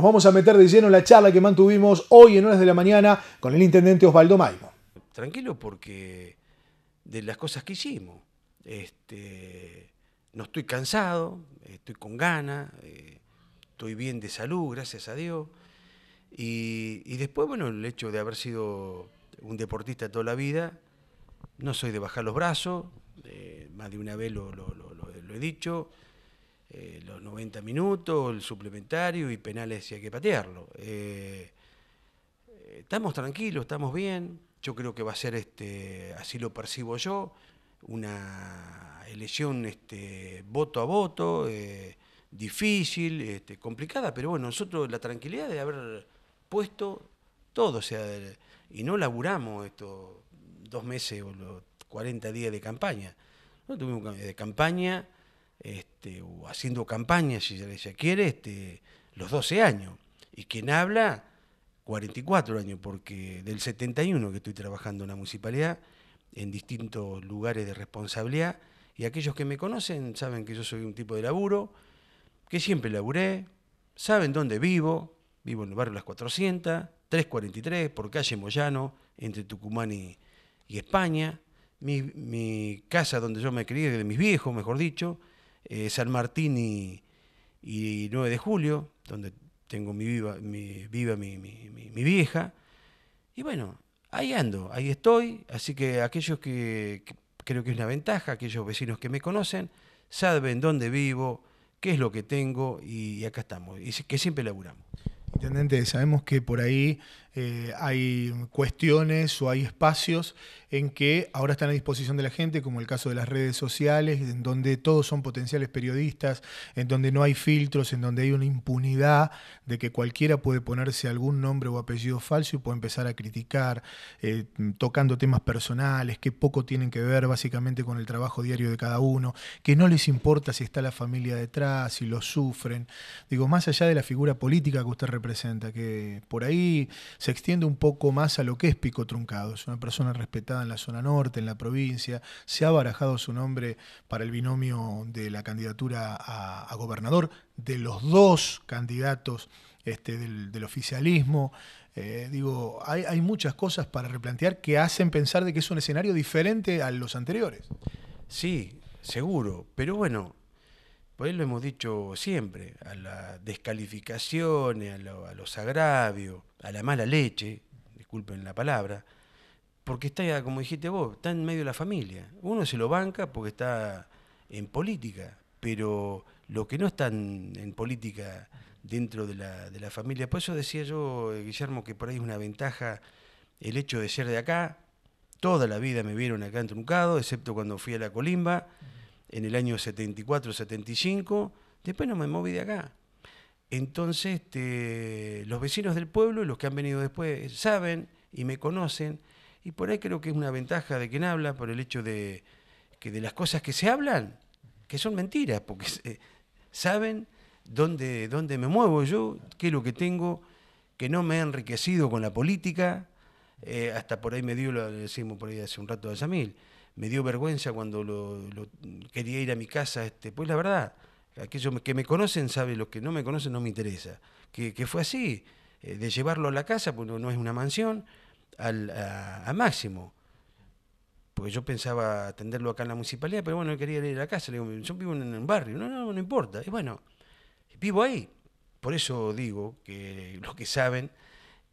Nos vamos a meter de lleno en la charla que mantuvimos hoy en horas de la mañana con el intendente Osvaldo Maimo. Tranquilo porque de las cosas que hicimos, este, no estoy cansado, estoy con ganas, eh, estoy bien de salud, gracias a Dios. Y, después, bueno, el hecho de haber sido un deportista toda la vida, no soy de bajar los brazos, eh, más de una vez lo he dicho. Eh, los 90 minutos, el suplementario y penales si hay que patearlo. Eh, estamos tranquilos, estamos bien. Yo creo que va a ser, este, así lo percibo yo, una elección este, voto a voto, eh, difícil, este, complicada, pero bueno, nosotros la tranquilidad de haber puesto todo, o sea, y no laburamos estos dos meses o los 40 días de campaña. No tuvimos de campaña este, o haciendo campaña, si se quiere, este, los 12 años. Y quien habla, 44 años, porque del 71 que estoy trabajando en la municipalidad, en distintos lugares de responsabilidad, y aquellos que me conocen saben que yo soy un tipo de laburo, que siempre laburé, saben dónde vivo, vivo en el barrio Las 400, 343, por calle Moyano, entre Tucumán y, España, mi, mi, casa donde yo me crié, de mis viejos, mejor dicho, eh, San Martín y, 9 de julio, donde tengo mi viva, mi, viva mi, mi, vieja. Y bueno, ahí ando, ahí estoy. Así que aquellos que, creo que es una ventaja, aquellos vecinos que me conocen, saben dónde vivo, qué es lo que tengo y, y acá estamos. Y que siempre laburamos. Intendente, sabemos que por ahí eh, hay cuestiones o hay espacios en que ahora están a disposición de la gente, como el caso de las redes sociales, en donde todos son potenciales periodistas, en donde no hay filtros, en donde hay una impunidad de que cualquiera puede ponerse algún nombre o apellido falso y puede empezar a criticar, eh, tocando temas personales, que poco tienen que ver básicamente con el trabajo diario de cada uno, que no les importa si está la familia detrás, si lo sufren. Digo, más allá de la figura política que usted representa, que por ahí se extiende un poco más a lo que es Pico Truncado. Es una persona respetada en la zona norte, en la provincia. Se ha barajado su nombre para el binomio de la candidatura a, gobernador de los dos candidatos este, del, oficialismo. Eh, digo, hay, muchas cosas para replantear que hacen pensar de que es un escenario diferente a los anteriores. Sí, seguro, pero bueno, pues lo hemos dicho siempre, a las descalificaciones, a, los agravios, a la mala leche, disculpen la palabra, porque está, como dijiste vos, está en medio de la familia. Uno se lo banca porque está en política, pero lo que no está en, política dentro de la, de la, familia. Por eso decía yo, eh, Guillermo, que por ahí es una ventaja el hecho de ser de acá. Toda la vida me vieron acá en Truncado, excepto cuando fui a la Colimba en el año 74, 75. Después no me moví de acá. Entonces, este, los vecinos del pueblo y los que han venido después saben y me conocen, y por ahí creo que es una ventaja de quien habla por el hecho de que de las cosas que se hablan, que son mentiras, porque eh, saben dónde, dónde me muevo yo, qué es lo que tengo, que no me he enriquecido con la política, eh, hasta por ahí me dio, lo decimos por ahí hace un rato a Yamil, me dio vergüenza cuando lo quería ir a mi casa, este, pues la verdad aquellos que me conocen saben, los que no me conocen no me interesa, que, fue así, eh, de llevarlo a la casa, porque no es una mansión, al, a, Máximo. Porque yo pensaba atenderlo acá en la municipalidad, pero bueno, quería ir a la casa. Le digo, yo vivo en un barrio, no, no, importa. Y bueno, vivo ahí. Por eso digo que los que saben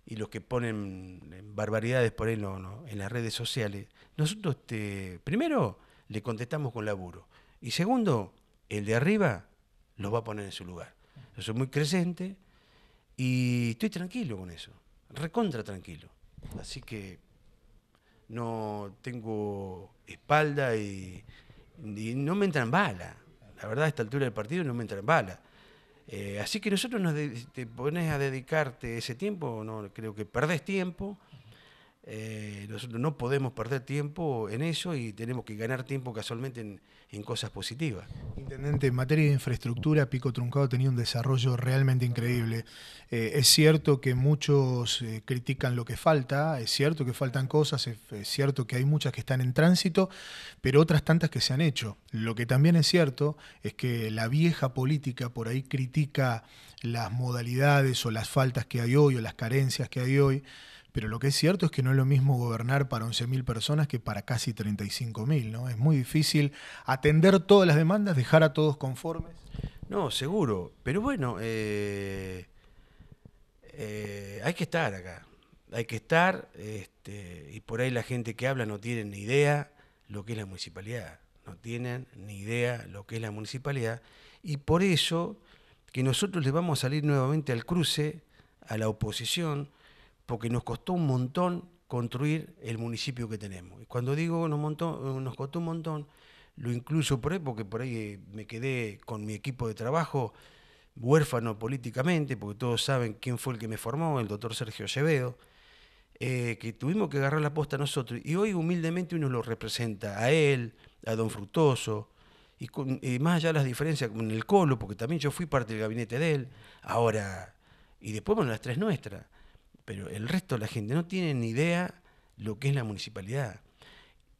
y los que ponen eh, barbaridades por ahí en las redes sociales, nosotros este, primero le contestamos con laburo. Y segundo, el de arriba los va a poner en su lugar. Yo soy muy creciente y estoy tranquilo con eso, recontra tranquilo. Así que no tengo espalda y, no me entran bala La verdad, a esta altura del partido no me entran balas. Eh, así que nosotros nos te pones a dedicarte ese tiempo, no creo que perdés tiempo. Eh, nosotros no podemos perder tiempo en eso y tenemos que ganar tiempo casualmente en cosas positivas en materia de infraestructura, Pico Truncado tenía un desarrollo realmente increíble. Eh, es cierto que muchos eh, critican lo que falta, es cierto que faltan cosas, es, cierto que hay muchas que están en tránsito, pero otras tantas que se han hecho. Lo que también es cierto es que la vieja política por ahí critica las modalidades o las faltas que hay hoy o las carencias que hay hoy. Pero lo que es cierto es que no es lo mismo gobernar para 11.000 personas que para casi 35.000, ¿no? Es muy difícil atender todas las demandas, dejar a todos conformes. No, seguro. Pero bueno, eh, eh, hay que estar acá. Hay que estar, este, y por ahí la gente que habla no tiene ni idea lo que es la municipalidad. No tienen ni idea lo que es la municipalidad. Y por eso que nosotros les vamos a salir nuevamente al cruce, a la oposición, porque nos costó un montón construir el municipio que tenemos. Y cuando digo nos, eh, costó un montón, lo incluso por ahí, porque por ahí eh, me quedé con mi equipo de trabajo huérfano políticamente, porque todos saben quién fue el que me formó, el doctor Sergio Llevedo, eh, que tuvimos que agarrar la posta nosotros. Y hoy humildemente uno lo representa a él, a don Fructoso, y, más allá de las diferencias con el Colo, porque también yo fui parte del gabinete de él, ahora, y después, bueno, las tres nuestras pero el resto de la gente no tiene ni idea lo que es la municipalidad.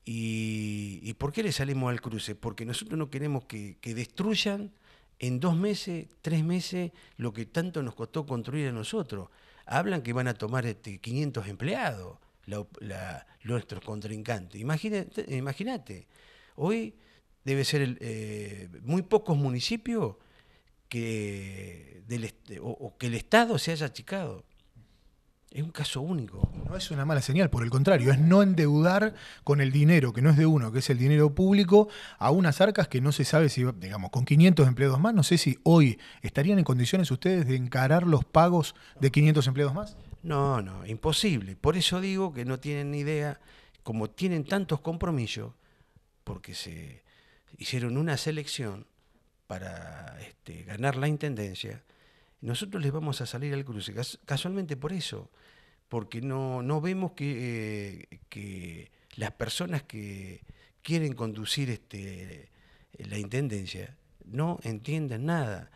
¿Y, por qué le salimos al cruce? Porque nosotros no queremos que, destruyan en dos meses, tres meses, lo que tanto nos costó construir a nosotros. Hablan que van a tomar este, 500 empleados nuestros contrincantes. Imagínate, hoy debe ser eh, muy pocos municipios que, del, o, que el Estado se haya achicado. Es un caso único. No es una mala señal, por el contrario, es no endeudar con el dinero que no es de uno, que es el dinero público, a unas arcas que no se sabe si, digamos, con 500 empleados más, no sé si hoy estarían en condiciones ustedes de encarar los pagos de 500 empleados más. No, no, imposible. Por eso digo que no tienen ni idea, como tienen tantos compromisos, porque se hicieron una selección para este, ganar la intendencia nosotros les vamos a salir al cruce, casualmente por eso, porque no, no vemos eh, que, las personas que quieren conducir este, la Intendencia no entiendan nada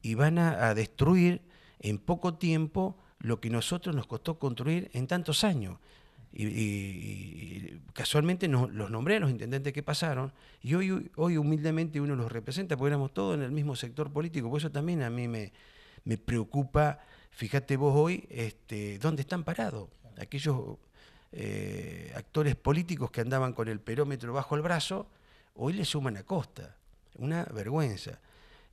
y van a, destruir en poco tiempo lo que nosotros nos costó construir en tantos años. Y, casualmente los nombré a los intendentes que pasaron y hoy, hoy humildemente uno los representa porque éramos todos en el mismo sector político, por eso también a mí me, me preocupa, fíjate vos hoy, este, dónde están parados aquellos eh, actores políticos que andaban con el perómetro bajo el brazo, hoy le suman a costa. Una vergüenza.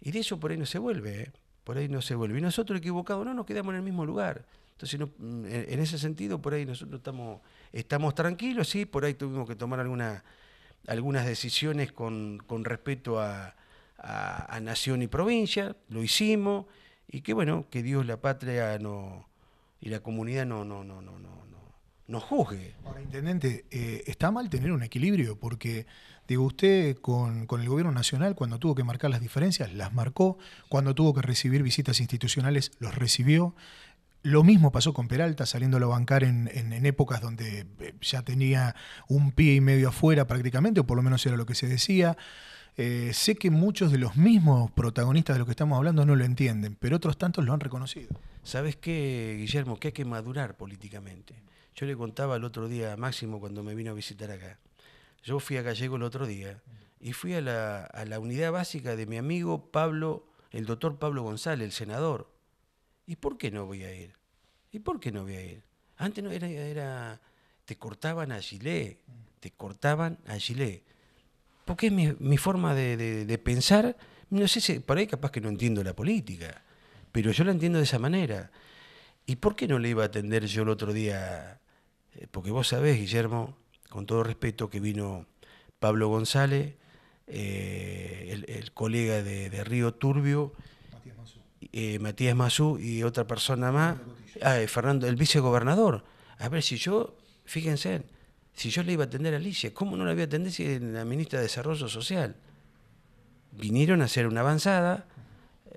Y de eso por ahí no se vuelve, ¿eh? por ahí no se vuelve. Y nosotros equivocados no nos quedamos en el mismo lugar. Entonces, en ese sentido, por ahí nosotros estamos, estamos tranquilos, sí, por ahí tuvimos que tomar algunas decisiones con, con respeto a nación y provincia, lo hicimos y qué bueno, que Dios, la patria no, y la comunidad no, no, no, no, no, no, juzgue. Ahora, intendente, eh, está mal tener un equilibrio, porque digo, usted con, el gobierno nacional, cuando tuvo que marcar las diferencias, las marcó, cuando tuvo que recibir visitas institucionales, los recibió. Lo mismo pasó con Peralta, saliéndolo a bancar en, épocas donde eh, ya tenía un pie y medio afuera prácticamente, o por lo menos era lo que se decía. Eh, sé que muchos de los mismos protagonistas de los que estamos hablando no lo entienden, pero otros tantos lo han reconocido. ¿Sabes qué, Guillermo? Que hay que madurar políticamente. Yo le contaba el otro día a Máximo cuando me vino a visitar acá. Yo fui a Gallego el otro día y fui a la, a la unidad básica de mi amigo Pablo, el doctor Pablo González, el senador. ¿Y por qué no voy a ir? ¿Y por qué no voy a ir? Antes no era, era te cortaban a Chile, te cortaban a Chile porque es mi, forma de, pensar. No sé si por ahí capaz que no entiendo la política, pero yo la entiendo de esa manera. ¿Y por qué no le iba a atender yo el otro día? Eh, porque vos sabés, Guillermo, con todo respeto, que vino Pablo González, eh, el, colega de, Río Turbio, eh, Matías Mazú, y otra persona más, ah, Fernando, el vicegobernador. A ver si yo, fíjense, si yo le iba a atender a Alicia, ¿cómo no la iba a atender si la ministra de Desarrollo Social? Vinieron a hacer una avanzada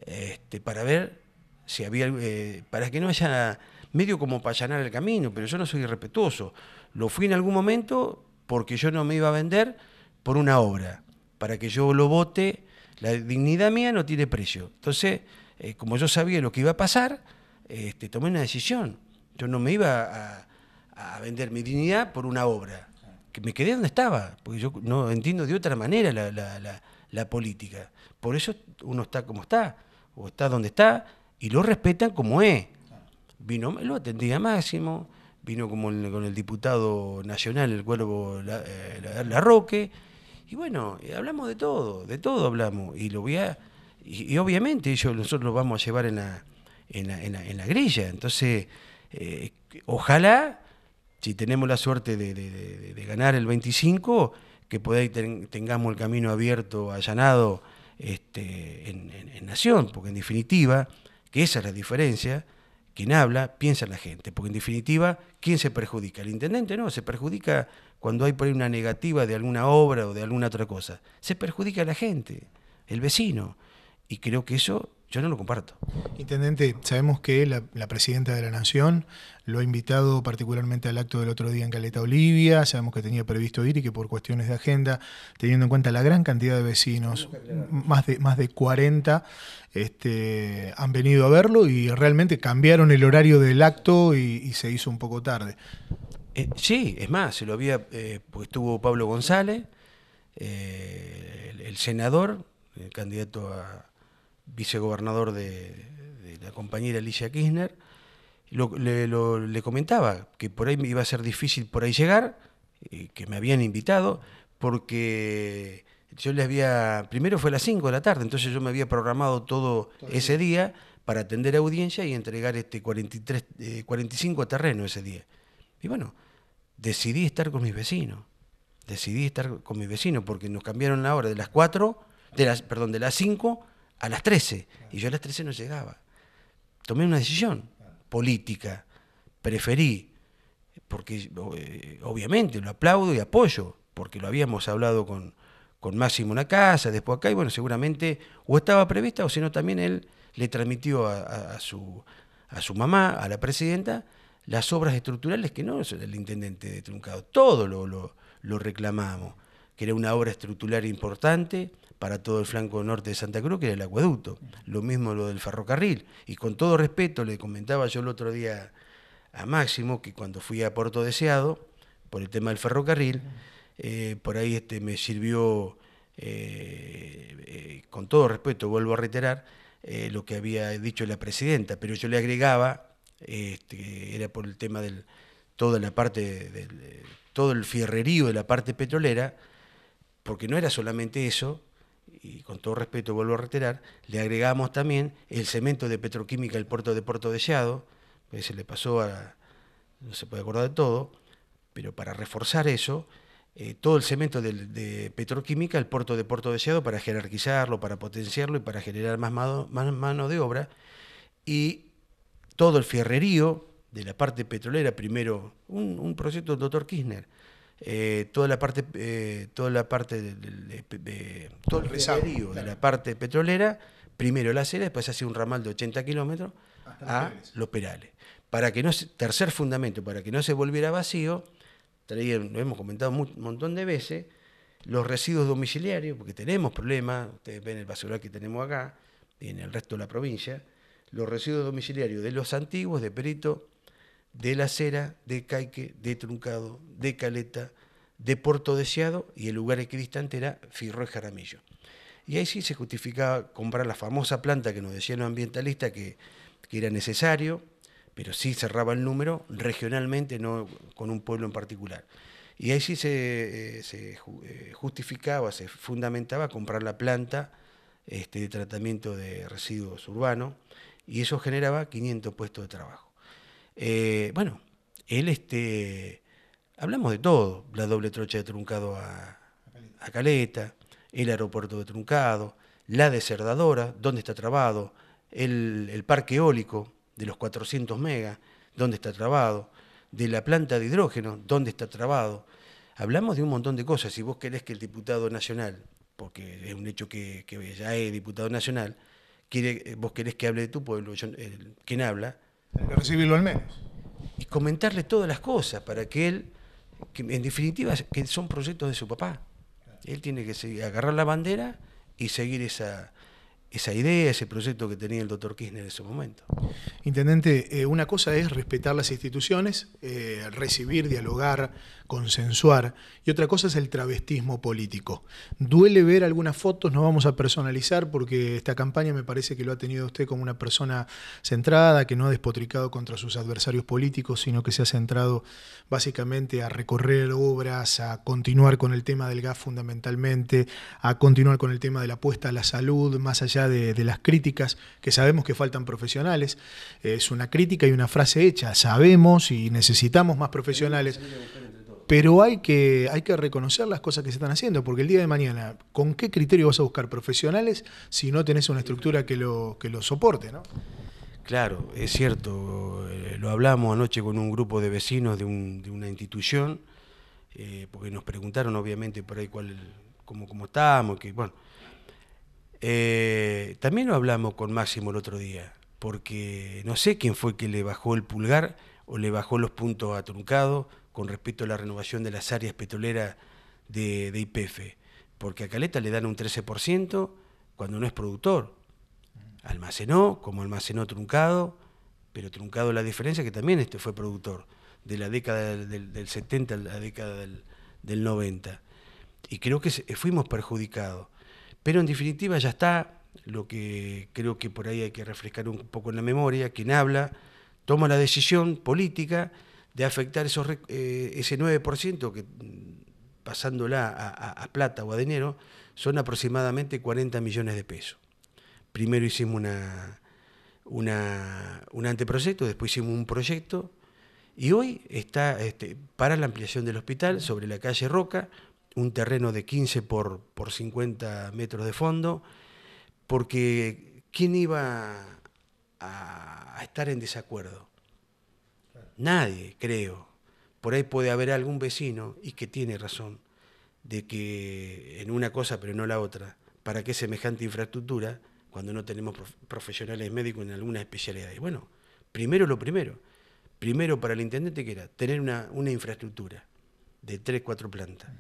este, para ver si había. Eh, para que no haya. medio como para allanar el camino, pero yo no soy irrespetuoso. Lo fui en algún momento porque yo no me iba a vender por una obra. Para que yo lo vote, la dignidad mía no tiene precio. Entonces, eh, como yo sabía lo que iba a pasar, este, tomé una decisión. Yo no me iba a, a vender mi dignidad por una obra. Que me quedé donde estaba, porque yo no entiendo de otra manera la, política. Por eso uno está como está, o está donde está, y lo respetan como es. Vino, lo atendía Máximo, vino como con el diputado nacional, el cuervo eh, la, Roque, y bueno, eh, hablamos de todo, de todo hablamos, y lo voy y, obviamente ellos, nosotros lo vamos a llevar en la, grilla, entonces, eh, ojalá si tenemos la suerte de, ganar el 25, que por tengamos el camino abierto, allanado este, en, Nación, porque en definitiva, que esa es la diferencia, quien habla piensa en la gente, porque en definitiva, ¿quién se perjudica? El intendente no, se perjudica cuando hay por ahí una negativa de alguna obra o de alguna otra cosa, se perjudica a la gente, el vecino, y creo que eso yo no lo comparto. Intendente, sabemos que la presidenta de la Nación lo ha invitado particularmente al acto del otro día en Caleta Olivia, sabemos que tenía previsto ir y que por cuestiones de agenda, teniendo en cuenta la gran cantidad de vecinos, más de, más de 40, este, han venido a verlo y realmente cambiaron el horario del acto y, se hizo un poco tarde. Eh, sí, es más, se lo había, eh, pues estuvo Pablo González, eh, el, senador, el candidato a vicegobernador de, de la compañera Alicia Kirchner, le, comentaba que por ahí iba a ser difícil por ahí llegar, eh, que me habían invitado, porque yo les había, primero fue a las 5 de la tarde, entonces yo me había programado todo ese día para atender audiencia y entregar este 43, 45 eh, terreno ese día. Y bueno, decidí estar con mis vecinos, decidí estar con mis vecinos porque nos cambiaron la hora de las 4, de las, perdón, de las 5 a las 13 y yo a las 13 no llegaba. Tomé una decisión, política. Preferí, porque eh, obviamente lo aplaudo y apoyo, porque lo habíamos hablado con, con Máximo una casa, después acá, y bueno, seguramente o estaba prevista o si no también él le transmitió a, su, a su mamá, a la presidenta, las obras estructurales que no es el intendente de Truncado. Todo lo, lo, lo reclamamos que era una obra estructural importante para todo el flanco norte de Santa Cruz, que era el acueducto. Lo mismo lo del ferrocarril. Y con todo respeto, le comentaba yo el otro día a Máximo que cuando fui a Puerto Deseado, por el tema del ferrocarril, eh, por ahí este, me sirvió, eh, eh, con todo respeto, vuelvo a reiterar, lo que había dicho la presidenta, pero yo le agregaba, este, era por el tema de toda la parte, del, todo el fierrerío de la parte petrolera, porque no era solamente eso, y con todo respeto vuelvo a reiterar, le agregamos también el cemento de petroquímica al puerto de Puerto Deseado, que se le pasó a, no se puede acordar de todo, pero para reforzar eso, eh, todo el cemento de, petroquímica al puerto de Puerto Deseado para jerarquizarlo, para potenciarlo y para generar más, mano, de obra, y todo el fierrerío de la parte petrolera, primero, un, un proyecto del doctor Kirchner, eh, toda la parte, eh, toda la parte de, todo el de la parte petrolera, primero la acera, después hace un ramal de 80 kilómetros a los perales. Para que no tercer fundamento, para que no se volviera vacío, lo hemos comentado un montón de veces, los residuos domiciliarios, porque tenemos problemas, ustedes ven el basural que tenemos acá y en el resto de la provincia, los residuos domiciliarios de los antiguos, de Perito, de La Cera, de Caique, de Truncado, de Caleta, de Puerto Deseado y el lugar equidistante era Firro y Jaramillo. Y ahí sí se justificaba comprar la famosa planta que nos decían los ambientalistas que, era necesario, pero sí cerraba el número regionalmente, no con un pueblo en particular. Y ahí sí se, eh, eh, justificaba, se fundamentaba comprar la planta este, de tratamiento de residuos urbanos y eso generaba 500 puestos de trabajo. Eh, bueno, él, este, hablamos de todo, la doble trocha de truncado a, Caleta, el aeropuerto de truncado, la deserdadora, dónde está trabado, el, parque eólico de los 400 megas, dónde está trabado, de la planta de hidrógeno, dónde está trabado. Hablamos de un montón de cosas. Si vos querés que el diputado nacional, porque es un hecho que, ya es diputado nacional, quiere, eh, vos querés que hable de tu pueblo, quien habla recibirlo al menos. Y comentarle todas las cosas para que él, en definitiva, que son proyectos de su papá. Él tiene que agarrar la bandera y seguir esa, esa idea, ese proyecto que tenía el doctor Kirchner en ese momento. Intendente, eh, una cosa es respetar las instituciones, eh, recibir, dialogar consensuar, y otra cosa es el travestismo político. Duele ver algunas fotos, no vamos a personalizar porque esta campaña me parece que lo ha tenido usted como una persona centrada, que no ha despotricado contra sus adversarios políticos, sino que se ha centrado básicamente a recorrer obras, a continuar con el tema del gas fundamentalmente, a continuar con el tema de la apuesta a la salud, más allá de, de las críticas, que sabemos que faltan profesionales. Es una crítica y una frase hecha, sabemos y necesitamos más profesionales pero hay que, hay que reconocer las cosas que se están haciendo, porque el día de mañana, ¿con qué criterio vas a buscar profesionales si no tenés una estructura que lo, que lo soporte? Claro, es cierto. Eh, lo hablamos anoche con un grupo de vecinos de, una institución, eh, porque nos preguntaron obviamente por ahí cuál, cómo, cómo estamos, que bueno. Eh, también lo hablamos con Máximo el otro día, porque no sé quién fue que le bajó el pulgar o le bajó los puntos a con respecto a la renovación de las áreas petroleras de IPF, porque a Caleta le dan un 13% cuando no es productor. Almacenó, como almacenó Truncado, pero Truncado la diferencia que también este fue productor, de la década del, 70 a la década del, del 90. Y creo que fuimos perjudicados. Pero en definitiva ya está, lo que creo que por ahí hay que refrescar un poco en la memoria, quien habla, toma la decisión política de afectar eh, ese 9% que mm, pasándola a, plata o a dinero, son aproximadamente 40 millones de pesos. Primero hicimos una, un anteproyecto, después hicimos un proyecto y hoy está este, para la ampliación del hospital sobre la calle Roca, un terreno de 15 por, 50 metros de fondo, porque ¿quién iba a estar en desacuerdo? Nadie, creo. Por ahí puede haber algún vecino, y que tiene razón, de que en una cosa pero no la otra. ¿Para qué semejante infraestructura cuando no tenemos profesionales médicos en algunas especialidades? Bueno, primero lo primero. Primero para el intendente que era tener una, infraestructura de tres, cuatro plantas,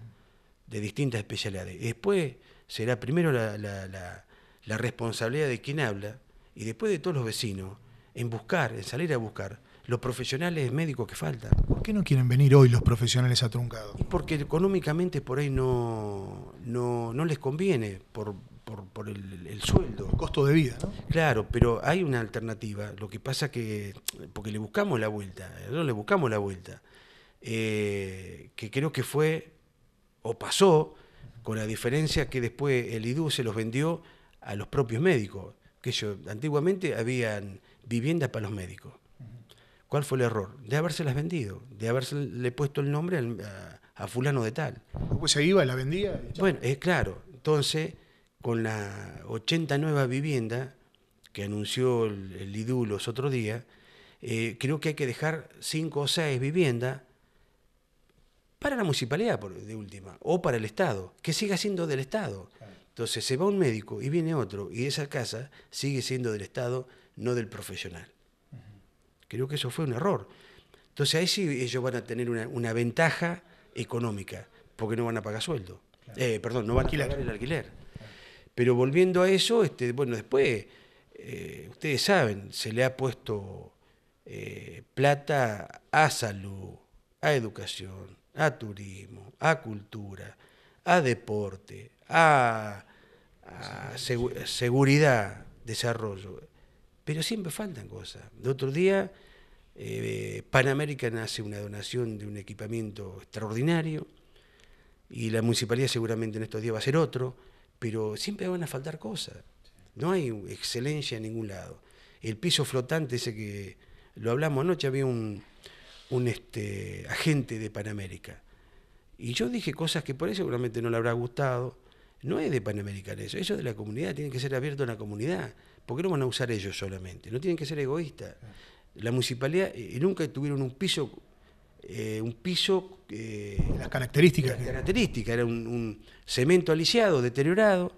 de distintas especialidades. Después será primero la responsabilidad de quien habla y después de todos los vecinos en buscar, en salir a buscar los profesionales médicos que faltan. ¿Por qué no quieren venir hoy los profesionales atruncados? Porque económicamente por ahí no, no, les conviene por, el, sueldo. costo de vida, ¿no? Claro, pero hay una alternativa. Lo que pasa que, porque le buscamos la vuelta, no le buscamos la vuelta, eh, que creo que fue o pasó con la diferencia que después el IDU se los vendió a los propios médicos. Que ellos, antiguamente habían viviendas para los médicos ¿Cuál fue el error? De habérselas vendido, de le puesto el nombre a, fulano de tal. Pues se iba, la vendía. Bueno, es claro. Entonces, con la 80 nueva vivienda que anunció el, idulos otro día, eh, creo que hay que dejar 5 o 6 viviendas para la municipalidad, por, de última, o para el Estado, que siga siendo del Estado. Entonces se va un médico y viene otro, y esa casa sigue siendo del Estado, no del profesional. Creo que eso fue un error. Entonces ahí sí ellos van a tener una, ventaja económica, porque no van a pagar sueldo. Eh, perdón, no van a pagar el alquiler. Pero volviendo a eso, este, bueno, después, eh, ustedes saben, se le ha puesto eh, plata a salud, a educación, a turismo, a cultura, a deporte, a, seguridad, desarrollo. Pero siempre faltan cosas. De otro día, eh, Panamérica nace hace una donación de un equipamiento extraordinario y la municipalidad seguramente en estos días va a hacer otro, pero siempre van a faltar cosas. No hay excelencia en ningún lado. El piso flotante, ese que lo hablamos anoche, había un, este, agente de Panamérica. Y yo dije cosas que por ahí seguramente no le habrá gustado. No es de Panamérica eso, eso es de la comunidad, tiene que ser abierto a la comunidad. ¿Por no van a usar ellos solamente? No tienen que ser egoístas. La municipalidad eh, nunca tuvieron un piso, eh, un piso. Eh, las características. Las características, era un, cemento aliciado, deteriorado,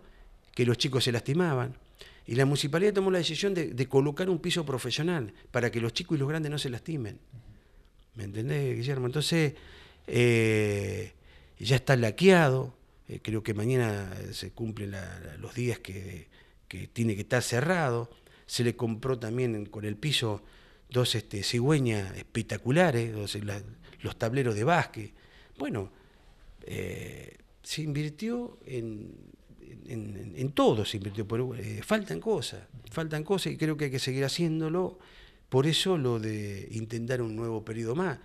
que los chicos se lastimaban. Y la municipalidad tomó la decisión de, colocar un piso profesional para que los chicos y los grandes no se lastimen. ¿Me entendés, Guillermo? Entonces, ya está laqueado. creo que mañana se cumplen los días que que tiene que estar cerrado. Se le compró también con el piso dos este, cigüeñas espectaculares, los tableros de básquet. Bueno, eh, se invirtió en, todo, se invirtió, pero eh, faltan cosas, faltan cosas y creo que hay que seguir haciéndolo. Por eso lo de intentar un nuevo periodo más,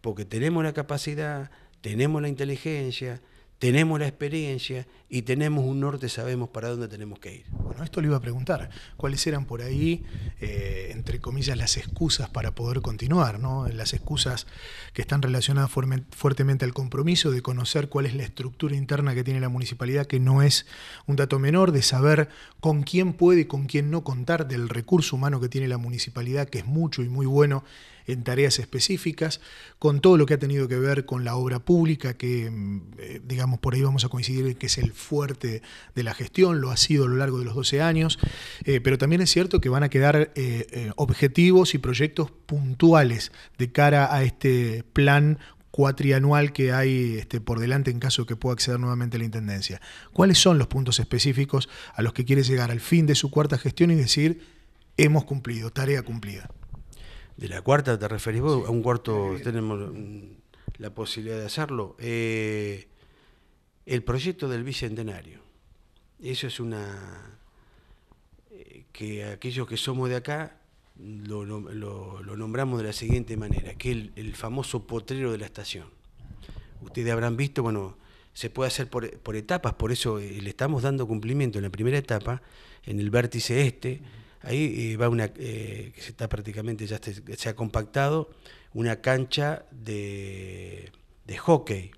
porque tenemos la capacidad, tenemos la inteligencia, tenemos la experiencia y tenemos un norte, sabemos para dónde tenemos que ir. Bueno, esto lo iba a preguntar, ¿cuáles eran por ahí, eh, entre comillas, las excusas para poder continuar? ¿no? Las excusas que están relacionadas fuertemente al compromiso de conocer cuál es la estructura interna que tiene la municipalidad, que no es un dato menor, de saber con quién puede y con quién no contar, del recurso humano que tiene la municipalidad, que es mucho y muy bueno en tareas específicas, con todo lo que ha tenido que ver con la obra pública, que mm, eh, digamos por ahí vamos a coincidir que es el fuerte de la gestión, lo ha sido a lo largo de los 12 años, eh, pero también es cierto que van a quedar eh, objetivos y proyectos puntuales de cara a este plan cuatrianual que hay este, por delante en caso de que pueda acceder nuevamente a la Intendencia. ¿Cuáles son los puntos específicos a los que quiere llegar al fin de su cuarta gestión y decir, hemos cumplido, tarea cumplida? ¿De la cuarta te referís vos? ¿A un cuarto tenemos mm, la posibilidad de hacerlo? Eh, el proyecto del Bicentenario. Eso es una... Eh, que aquellos que somos de acá lo, nombramos de la siguiente manera, que es el famoso potrero de la estación. Ustedes habrán visto, bueno, se puede hacer por, por, etapas, por eso eh, le estamos dando cumplimiento en la primera etapa, en el vértice este, Ahí eh, va una, eh, que está prácticamente, ya se, ha compactado, una cancha de, hockey,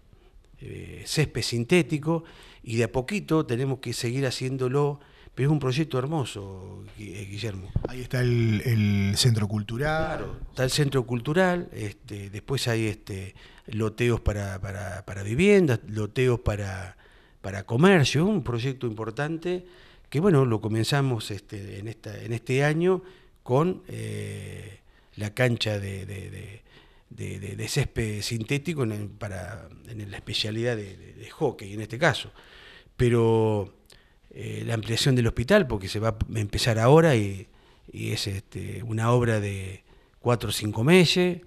eh, césped sintético, y de a poquito tenemos que seguir haciéndolo pero es un proyecto hermoso, Guillermo. Ahí está el, centro cultural. está el centro cultural, este, después hay este, loteos para, para, para viviendas, loteos para, para comercio, un proyecto importante que bueno, lo comenzamos este, en, esta, en este año con eh, la cancha de, de, césped sintético en, para, en la especialidad de, hockey en este caso. Pero eh, la ampliación del hospital, porque se va a empezar ahora y, es este, una obra de cuatro o cinco meses,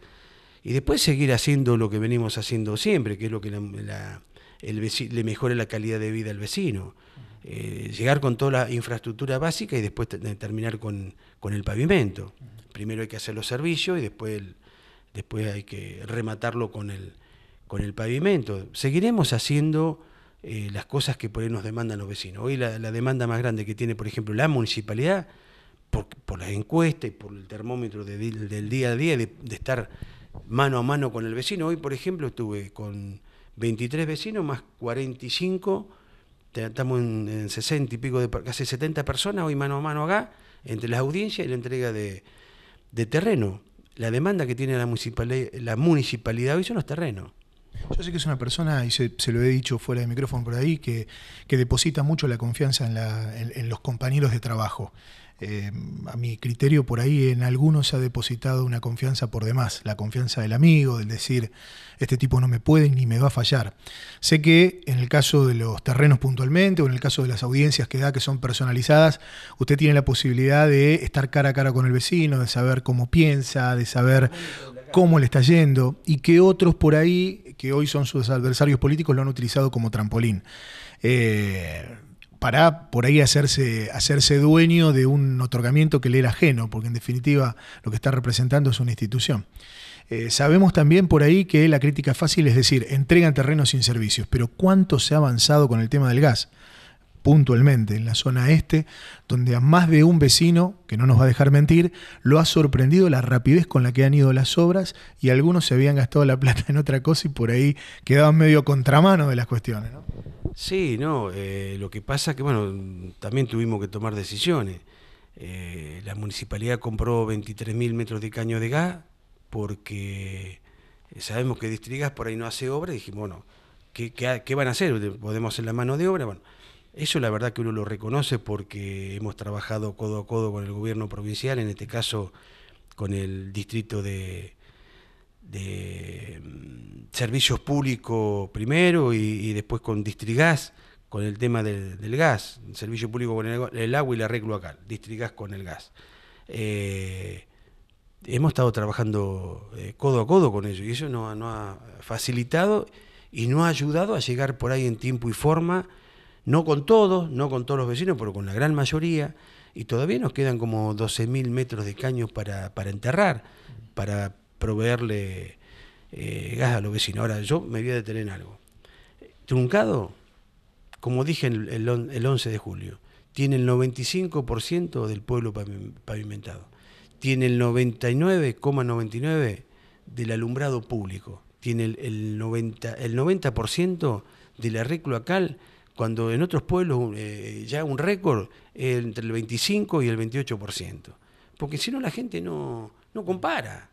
y después seguir haciendo lo que venimos haciendo siempre, que es lo que le mejora la calidad de vida al vecino. Eh, llegar con toda la infraestructura básica y después terminar con, el pavimento. Primero hay que hacer los servicios y después, después hay que rematarlo con el, pavimento. Seguiremos haciendo eh, las cosas que por ahí nos demandan los vecinos. Hoy la, demanda más grande que tiene, por ejemplo, la municipalidad, por, las encuestas y por el termómetro del, día a día, de, de estar mano a mano con el vecino. Hoy, por ejemplo, estuve con 23 vecinos más 45 estamos en, en, 60 y pico, de casi 70 personas hoy mano a mano acá, entre las audiencias y la entrega de, terreno. La demanda que tiene la municipalidad, la municipalidad hoy son los terrenos. Yo sé que es una persona, y se, lo he dicho fuera de micrófono por ahí, que, deposita mucho la confianza en, en, los compañeros de trabajo. Em, a mi criterio, por ahí en algunos se ha depositado una confianza por demás, la confianza del amigo, del decir, este tipo no me puede ni me va a fallar. Sé que en el caso de los terrenos puntualmente o en el caso de las audiencias que da, que son personalizadas, usted tiene la posibilidad de estar cara a cara con el vecino, de saber cómo piensa, de saber cómo le está yendo y que otros por ahí, que hoy son sus adversarios políticos, lo han utilizado como trampolín. Eh, para por ahí hacerse, hacerse dueño de un otorgamiento que le era ajeno, porque en definitiva lo que está representando es una institución. Eh, sabemos también por ahí que la crítica fácil es decir, entregan terrenos sin servicios, pero ¿cuánto se ha avanzado con el tema del gas? puntualmente en la zona este, donde a más de un vecino, que no nos va a dejar mentir, lo ha sorprendido la rapidez con la que han ido las obras y algunos se habían gastado la plata en otra cosa y por ahí quedaban medio contramano de las cuestiones. ¿no? Sí, no, eh, lo que pasa que, bueno, también tuvimos que tomar decisiones. Eh, la municipalidad compró 23.000 metros de caño de gas porque sabemos que Distrigas por ahí no hace obra y dijimos, bueno, ¿qué, qué van a hacer? ¿Podemos hacer la mano de obra? Bueno, eso la verdad que uno lo reconoce porque hemos trabajado codo a codo con el gobierno provincial, en este caso con el distrito de, mm, servicios públicos primero y, después con Distrigas, con el tema del, gas, servicio público con el, agua y la red cloacal, Distrigas con el gas. Eh, hemos estado trabajando eh, codo a codo con ellos y eso nos no ha facilitado y no ha ayudado a llegar por ahí en tiempo y forma no con todos, no con todos los vecinos, pero con la gran mayoría. Y todavía nos quedan como 12.000 metros de caños para, enterrar, para proveerle eh, gas a los vecinos. Ahora, yo me voy a detener en algo. Truncado, como dije el, 11 de julio, tiene el 95% del pueblo pavimentado. Tiene el 99,99% del alumbrado público. Tiene el, 90%, el 90 de la cuando en otros pueblos eh, ya un récord eh, entre el 25 y el 28%. Porque si no la gente no, compara,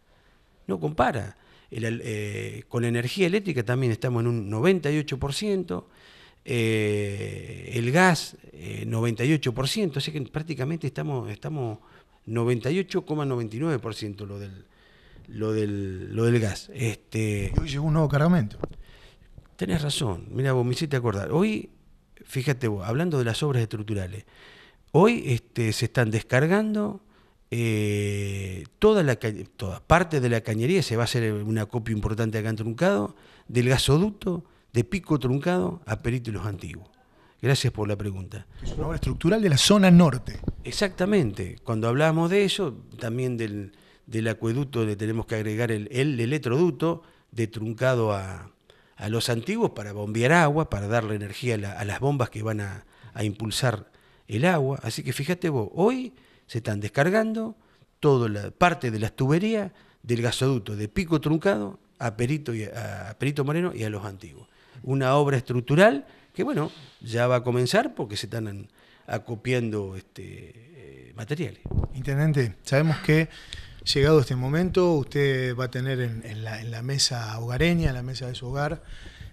no compara. Eh, con la energía eléctrica también estamos en un 98%, el gas 98%, así que prácticamente estamos, estamos 98,99% lo del, lo, del, lo del gas. Este, y hoy llegó un nuevo cargamento. Tenés razón, mira vos me hiciste acordar. Hoy fíjate vos, hablando de las obras estructurales, hoy este, se están descargando eh, toda, la, toda parte de la cañería, se va a hacer una copia importante acá en Truncado, del gasoducto de Pico Truncado a Perítulos Antiguos. Gracias por la pregunta. Es una obra estructural de la zona norte. Exactamente. Cuando hablábamos de eso, también del, acueducto le tenemos que agregar el, el electroducto de Truncado a, a los antiguos para bombear agua, para darle energía a, las bombas que van a, impulsar el agua. Así que fíjate vos, hoy se están descargando toda la parte de las tuberías del gasoducto de Pico Truncado a Perito, a, Perito Moreno y a los antiguos. Una obra estructural que, bueno, ya va a comenzar porque se están acopiando este, eh, materiales. Intendente, sabemos que llegado este momento, usted va a tener en, la, mesa hogareña, en la mesa de su hogar,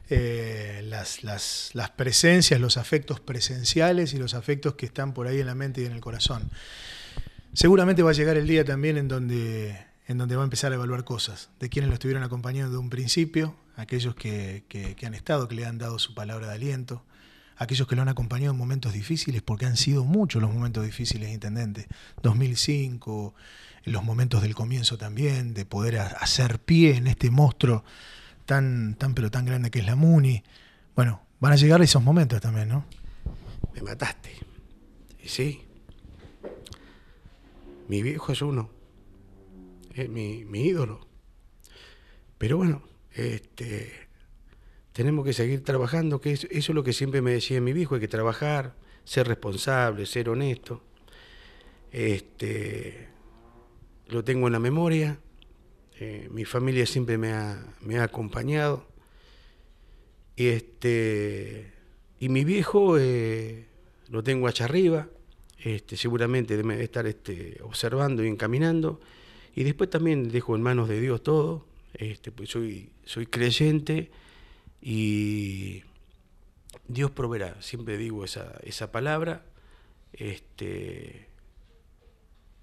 eh, las, presencias, los afectos presenciales y los afectos que están por ahí en la mente y en el corazón. Seguramente va a llegar el día también en donde, en donde va a empezar a evaluar cosas, de quienes lo estuvieron acompañando de un principio, aquellos que, que han estado, que le han dado su palabra de aliento, aquellos que lo han acompañado en momentos difíciles, porque han sido muchos los momentos difíciles, intendente. 2005, los momentos del comienzo también, de poder hacer pie en este monstruo tan, tan pero tan grande que es la Muni. Bueno, van a llegar esos momentos también, ¿no? Me mataste. sí. Mi viejo es uno. Es mi, ídolo. Pero bueno, este, tenemos que seguir trabajando, que eso, eso es lo que siempre me decía mi viejo, hay que trabajar, ser responsable, ser honesto. Este, lo tengo en la memoria, eh, mi familia siempre me ha, acompañado. Y, este, y mi viejo eh, lo tengo hacia arriba, este, seguramente debe estar este, observando y encaminando. Y después también dejo en manos de Dios todo, este, pues soy, soy creyente y Dios proveerá, siempre digo esa, esa palabra. Este,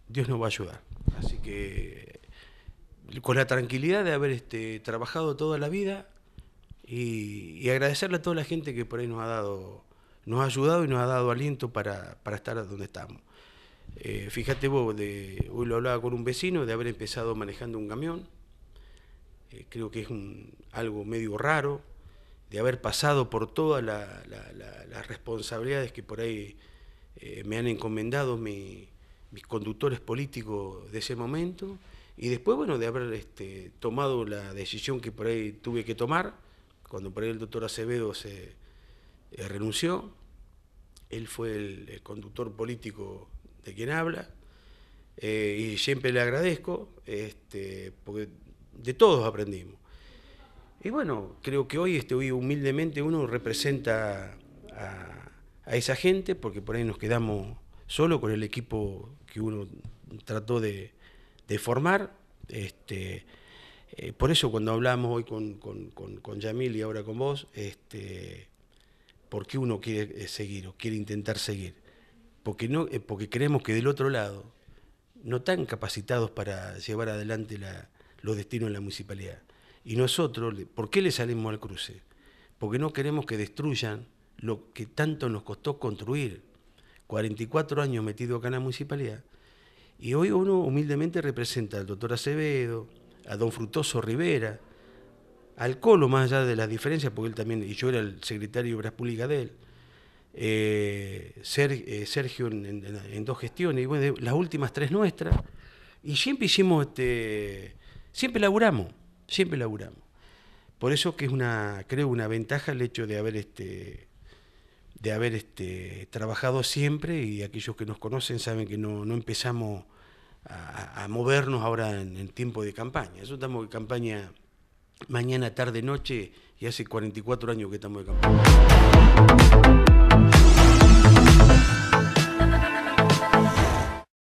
Dios nos va a ayudar. Así que con la tranquilidad de haber este, trabajado toda la vida y, agradecerle a toda la gente que por ahí nos ha dado, nos ha ayudado y nos ha dado aliento para, para estar donde estamos. Eh, fíjate vos, de, hoy lo hablaba con un vecino de haber empezado manejando un camión, eh, creo que es algo medio raro, de haber pasado por todas las responsabilidades que por ahí eh, me han encomendado mi, mis conductores políticos de ese momento, y después, bueno, de haber este, tomado la decisión que por ahí tuve que tomar, cuando por ahí el doctor Acevedo se eh, renunció, él fue el, conductor político de quien habla, eh, y siempre le agradezco, este, porque de todos aprendimos. Y bueno, creo que hoy, este, humildemente uno representa a, a esa gente, porque por ahí nos quedamos solo con el equipo que uno trató de, formar. Este, eh, por eso cuando hablamos hoy con, con, Yamil y ahora con vos, este, ¿por qué uno quiere eh, seguir o quiere intentar seguir? Porque, no, eh, porque creemos que del otro lado no están capacitados para llevar adelante los destinos de la municipalidad. Y nosotros, ¿por qué le salimos al cruce? Porque no queremos que destruyan lo que tanto nos costó construir 44 años metido acá en la municipalidad, y hoy uno humildemente representa al doctor Acevedo, a don Frutoso Rivera, al Colo, más allá de las diferencias, porque él también, y yo era el secretario de Obras Públicas de él, eh, eh, Sergio en, en, dos gestiones, y bueno, las últimas tres nuestras, y siempre hicimos, este, siempre laburamos, siempre laburamos. Por eso que es una, creo, una ventaja el hecho de haber este, de haber este, trabajado siempre y aquellos que nos conocen saben que no, empezamos a, movernos ahora en, en tiempo de campaña. Eso estamos de campaña mañana, tarde, noche y hace 44 años que estamos de campaña.